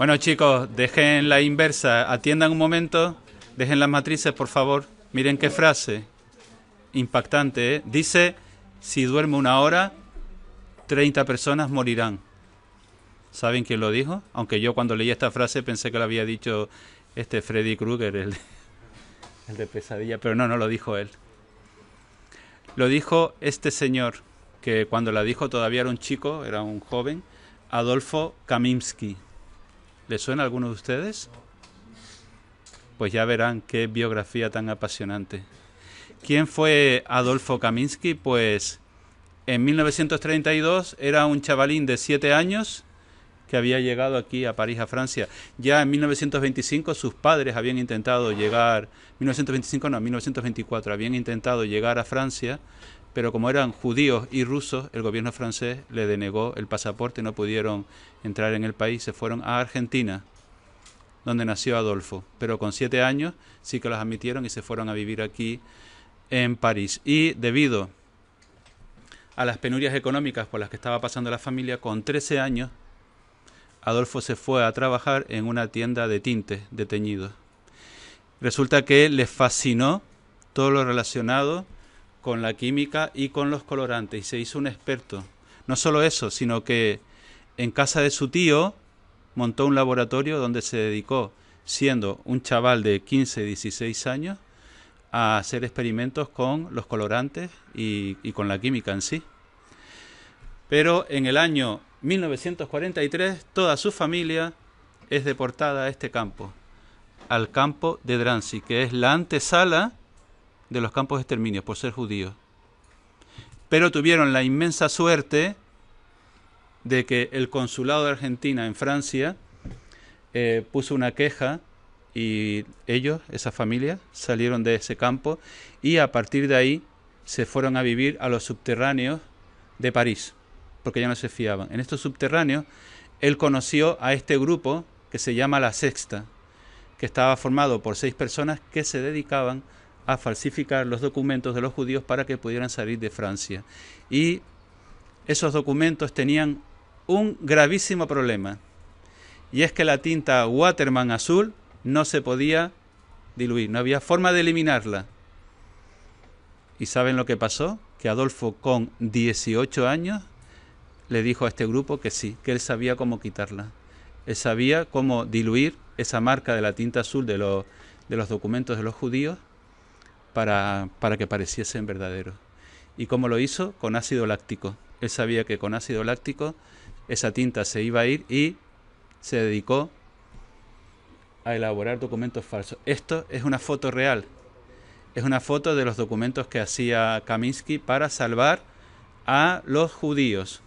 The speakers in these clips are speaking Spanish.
Bueno chicos, dejen la inversa, atiendan un momento, dejen las matrices por favor. Miren qué frase impactante. ¿eh? Dice, si duerme una hora, 30 personas morirán. ¿Saben quién lo dijo? Aunque yo cuando leí esta frase pensé que lo había dicho este Freddy Krueger, el, de, el de pesadilla, pero no, no lo dijo él. Lo dijo este señor, que cuando la dijo todavía era un chico, era un joven, Adolfo Kaminski. ¿Les suena a alguno de ustedes? Pues ya verán qué biografía tan apasionante. ¿Quién fue Adolfo Kaminsky? Pues en 1932 era un chavalín de 7 años que había llegado aquí a París, a Francia. Ya en 1925 sus padres habían intentado llegar, 1925 no, 1924, habían intentado llegar a Francia, pero como eran judíos y rusos, el gobierno francés le denegó el pasaporte, y no pudieron entrar en el país, se fueron a Argentina, donde nació Adolfo, pero con siete años sí que los admitieron y se fueron a vivir aquí en París. Y debido a las penurias económicas por las que estaba pasando la familia, con 13 años, Adolfo se fue a trabajar en una tienda de tintes, de teñidos. Resulta que le fascinó todo lo relacionado con la química y con los colorantes y se hizo un experto. No solo eso, sino que en casa de su tío montó un laboratorio donde se dedicó, siendo un chaval de 15, 16 años, a hacer experimentos con los colorantes y, y con la química en sí. Pero en el año 1943 toda su familia es deportada a este campo, al campo de Drancy, que es la antesala de los campos de exterminio por ser judíos. Pero tuvieron la inmensa suerte de que el consulado de Argentina en Francia eh, puso una queja y ellos, esa familia, salieron de ese campo y a partir de ahí se fueron a vivir a los subterráneos de París, porque ya no se fiaban. En estos subterráneos él conoció a este grupo que se llama La Sexta, que estaba formado por seis personas que se dedicaban a falsificar los documentos de los judíos para que pudieran salir de Francia. Y esos documentos tenían un gravísimo problema. Y es que la tinta Waterman azul no se podía diluir, no había forma de eliminarla. ¿Y saben lo que pasó? Que Adolfo con 18 años le dijo a este grupo que sí, que él sabía cómo quitarla. Él sabía cómo diluir esa marca de la tinta azul de, los, de los documentos de los judíos para, que pareciesen verdaderos. ¿Y cómo lo hizo? Con ácido láctico. Él sabía que con ácido láctico esa tinta se iba a ir y se dedicó a elaborar documentos falsos. Esto es una foto real. Es una foto de los documentos que hacía Kaminsky para salvar a los judíos.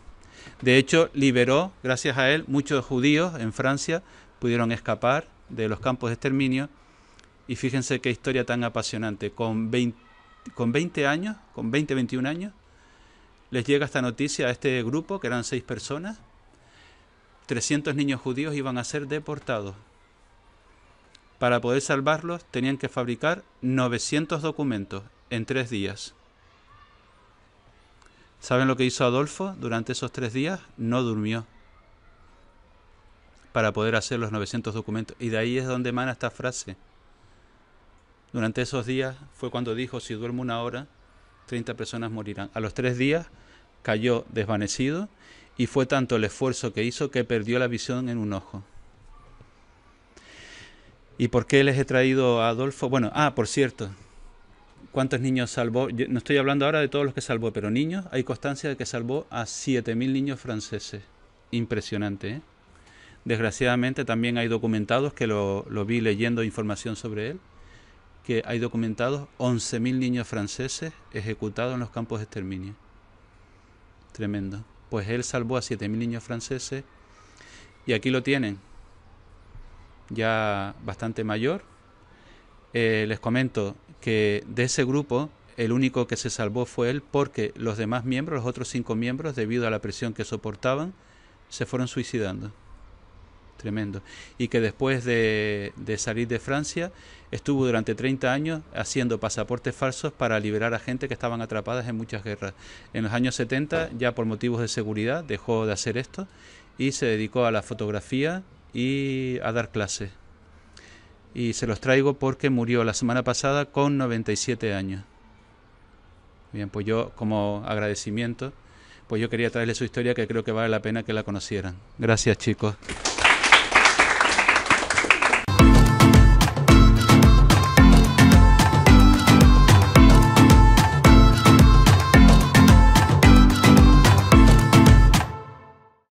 De hecho, liberó, gracias a él, muchos judíos en Francia pudieron escapar de los campos de exterminio y fíjense qué historia tan apasionante. Con 20, años, con 20, 21 años, les llega esta noticia a este grupo, que eran seis personas. 300 niños judíos iban a ser deportados. Para poder salvarlos tenían que fabricar 900 documentos en tres días. ¿Saben lo que hizo Adolfo durante esos tres días? No durmió para poder hacer los 900 documentos. Y de ahí es donde emana esta frase. Durante esos días fue cuando dijo, si duermo una hora, 30 personas morirán. A los tres días cayó desvanecido y fue tanto el esfuerzo que hizo que perdió la visión en un ojo. ¿Y por qué les he traído a Adolfo? Bueno, ah, por cierto, ¿cuántos niños salvó? no estoy hablando ahora de todos los que salvó, pero niños, hay constancia de que salvó a 7.000 niños franceses. Impresionante, ¿eh? Desgraciadamente también hay documentados que lo vi leyendo información sobre él que hay documentados 11.000 niños franceses ejecutados en los campos de exterminio. Tremendo. Pues él salvó a 7.000 niños franceses y aquí lo tienen, ya bastante mayor. Eh, les comento que de ese grupo el único que se salvó fue él porque los demás miembros, los otros cinco miembros, debido a la presión que soportaban, se fueron suicidando tremendo. Y que después de, salir de Francia estuvo durante 30 años haciendo pasaportes falsos para liberar a gente que estaban atrapadas en muchas guerras. En los años 70, ya por motivos de seguridad, dejó de hacer esto y se dedicó a la fotografía y a dar clases. Y se los traigo porque murió la semana pasada con 97 años. Bien, pues yo como agradecimiento pues yo quería traerle su historia que creo que vale la pena que la conocieran. Gracias chicos.